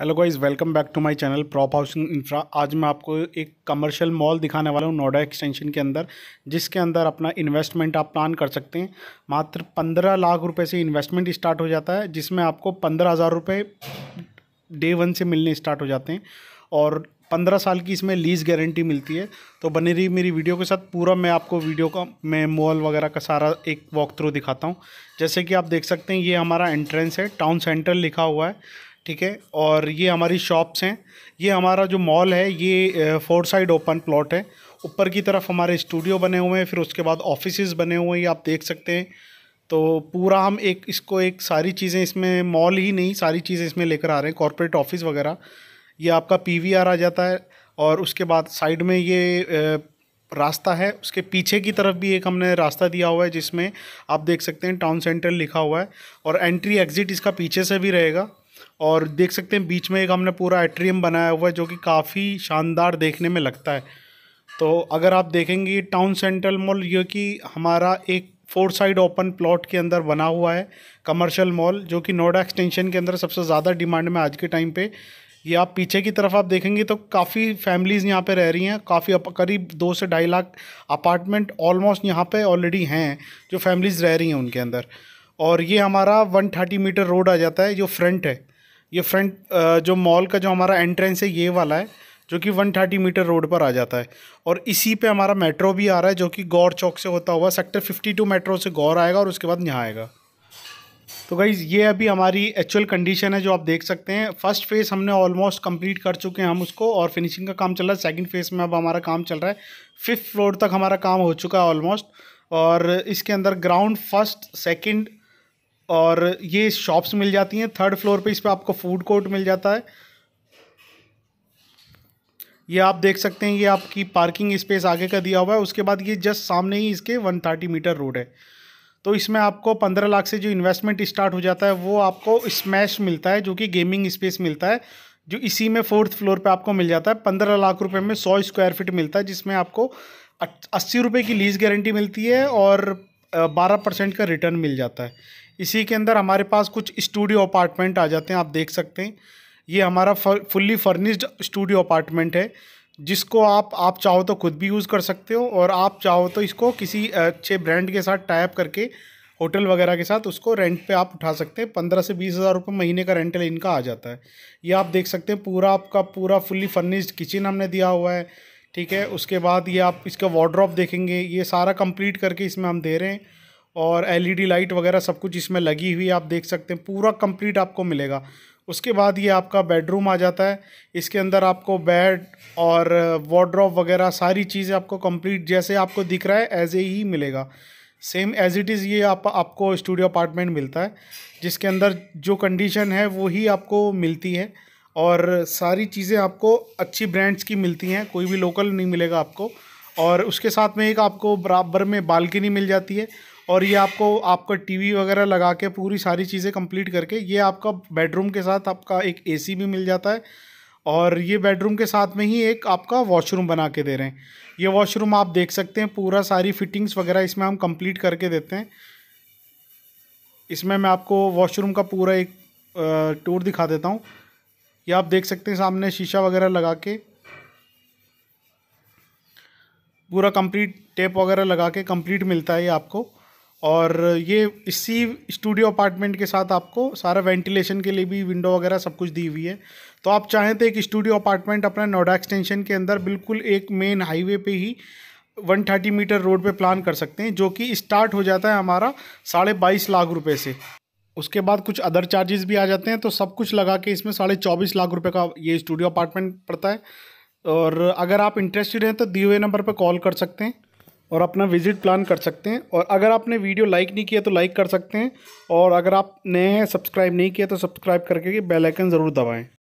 hello guys welcome back to my channel prop housing infra आज मैं आपको एक कमर्शियल मॉल दिखाने वाला हूँ नोएडा एक्सटेंशन के अंदर जिसके अंदर अपना इन्वेस्टमेंट आप प्लान कर सकते हैं मात्र पंद्रह लाख रुपए से इन्वेस्टमेंट स्टार्ट हो जाता है जिसमें आपको पंद्रह हज़ार रुपये डे वन से मिलने स्टार्ट हो जाते हैं और पंद्रह साल की इसमें लीज़ गारंटी मिलती है तो बनी रही मेरी वीडियो के साथ पूरा मैं आपको वीडियो का मैं मॉल वगैरह का सारा एक वॉक थ्रू दिखाता हूँ जैसे कि आप देख सकते हैं ये हमारा एंट्रेंस है टाउन सेंटर लिखा हुआ है ठीक है और ये हमारी शॉप्स हैं ये हमारा जो मॉल है ये फोर साइड ओपन प्लॉट है ऊपर की तरफ हमारे स्टूडियो बने हुए हैं फिर उसके बाद ऑफिस बने हुए हैं आप देख सकते हैं तो पूरा हम एक इसको एक सारी चीज़ें इसमें मॉल ही नहीं सारी चीज़ें इसमें लेकर आ रहे हैं कॉरपोरेट ऑफिस वगैरह ये आपका पीवीआर आ जाता है और उसके बाद साइड में ये रास्ता है उसके पीछे की तरफ भी एक हमने रास्ता दिया हुआ है जिसमें आप देख सकते हैं टाउन सेंटर लिखा हुआ है और एंट्री एग्ज़िट इसका पीछे से भी रहेगा और देख सकते हैं बीच में एक हमने पूरा एट्रियम बनाया हुआ है जो कि काफ़ी शानदार देखने में लगता है तो अगर आप देखेंगे टाउन सेंट्रल मॉल ये कि हमारा एक फोर साइड ओपन प्लॉट के अंदर बना हुआ है कमर्शियल मॉल जो कि नोएडा एक्सटेंशन के अंदर सबसे ज़्यादा डिमांड में आज के टाइम पे ये आप पीछे की तरफ आप देखेंगे तो काफ़ी फैमिलीज़ यहाँ पे रह रही हैं काफ़ी करीब दो से ढाई लाख अपार्टमेंट ऑलमोस्ट यहाँ पे ऑलरेडी हैं जो फैमिलीज़ रह रही हैं उनके अंदर और ये हमारा वन मीटर रोड आ जाता है जो फ्रंट है ये फ्रंट जो मॉल का जो हमारा एंट्रेंस है ये वाला है जो कि 130 मीटर रोड पर आ जाता है और इसी पे हमारा मेट्रो भी आ रहा है जो कि गौर चौक से होता हुआ सेक्टर 52 मेट्रो से गौर आएगा और उसके बाद यहाँ आएगा तो गाइज़ ये अभी हमारी एक्चुअल कंडीशन है जो आप देख सकते हैं फर्स्ट फेज़ हमने ऑलमोस्ट कंप्लीट कर चुके हैं हम उसको और फिनिशिंग का काम चल रहा है सेकेंड फेज़ में अब हमारा काम चल रहा है फिफ्थ फ्लोर तक हमारा काम हो चुका है ऑलमोस्ट और इसके अंदर ग्राउंड फर्स्ट सेकेंड और ये शॉप्स मिल जाती हैं थर्ड फ्लोर पे इस पर आपको फूड कोर्ट मिल जाता है ये आप देख सकते हैं ये आपकी पार्किंग स्पेस आगे का दिया हुआ है उसके बाद ये जस्ट सामने ही इसके वन थर्टी मीटर रोड है तो इसमें आपको पंद्रह लाख से जो इन्वेस्टमेंट स्टार्ट हो जाता है वो आपको स्मैश मिलता है जो कि गेमिंग स्पेस मिलता है जो इसी में फोर्थ फ्लोर पर आपको मिल जाता है पंद्रह लाख रुपये में सौ स्क्वायर फिट मिलता है जिसमें आपको अस्सी रुपये की लीज गारंटी मिलती है और बारह परसेंट का रिटर्न मिल जाता है इसी के अंदर हमारे पास कुछ स्टूडियो अपार्टमेंट आ जाते हैं आप देख सकते हैं ये हमारा फुल्ली फर्निश्ड स्टूडियो अपार्टमेंट है जिसको आप आप चाहो तो खुद भी यूज़ कर सकते हो और आप चाहो तो इसको किसी अच्छे ब्रांड के साथ टाइप करके होटल वगैरह के साथ उसको रेंट पे आप उठा सकते हैं पंद्रह से बीस हज़ार रुपये महीने का रेंटल इनका आ जाता है ये आप देख सकते हैं पूरा आपका पूरा फुल्ली फर्निश्ड किचन हमने दिया हुआ है ठीक है उसके बाद ये आप इसका वार्ड्रॉप देखेंगे ये सारा कंप्लीट करके इसमें हम दे रहे हैं और एलईडी लाइट e वगैरह सब कुछ इसमें लगी हुई आप देख सकते हैं पूरा कंप्लीट आपको मिलेगा उसके बाद ये आपका बेडरूम आ जाता है इसके अंदर आपको बेड और वार्ड्रॉप वगैरह सारी चीज़ें आपको कंप्लीट जैसे आपको दिख रहा है एज ए ही मिलेगा सेम एज इट इज़ ये आप आपको स्टूडियो अपार्टमेंट मिलता है जिसके अंदर जो कंडीशन है वो ही आपको मिलती है और सारी चीज़ें आपको अच्छी ब्रांड्स की मिलती हैं कोई भी लोकल नहीं मिलेगा आपको और उसके साथ में एक आपको बराबर में बालकनी मिल जाती है और ये आपको आपका टीवी वगैरह लगा के पूरी सारी चीज़ें कंप्लीट करके ये आपका बेडरूम के साथ आपका एक एसी भी मिल जाता है और ये बेडरूम के साथ में ही एक आपका वॉशरूम बना के दे रहे हैं ये वॉशरूम आप देख सकते हैं पूरा सारी फिटिंग्स वगैरह इसमें हम कंप्लीट करके देते हैं इसमें मैं आपको वॉशरूम का पूरा एक टूर दिखा देता हूँ ये आप देख सकते हैं सामने शीशा वगैरह लगा के पूरा कंप्लीट टेप वगैरह लगा के कंप्लीट मिलता है ये आपको और ये इसी स्टूडियो अपार्टमेंट के साथ आपको सारा वेंटिलेशन के लिए भी विंडो वगैरह सब कुछ दी हुई है तो आप चाहें तो एक स्टूडियो अपार्टमेंट अपना नोएडा एक्सटेंशन के अंदर बिल्कुल एक मेन हाईवे पे ही 130 मीटर रोड पे प्लान कर सकते हैं जो कि स्टार्ट हो जाता है हमारा साढ़े बाईस लाख रुपये से उसके बाद कुछ अदर चार्जेस भी आ जाते हैं तो सब कुछ लगा के इसमें साढ़े चौबीस लाख रुपए का ये स्टूडियो अपार्टमेंट पड़ता है और अगर आप इंटरेस्टेड हैं तो दिए हुए नंबर पर कॉल कर सकते हैं और अपना विजिट प्लान कर सकते हैं और अगर आपने वीडियो लाइक नहीं किया तो लाइक कर सकते हैं और अगर आप नए हैं सब्सक्राइब नहीं किया तो सब्सक्राइब करके बेल आइकन ज़रूर दबाएँ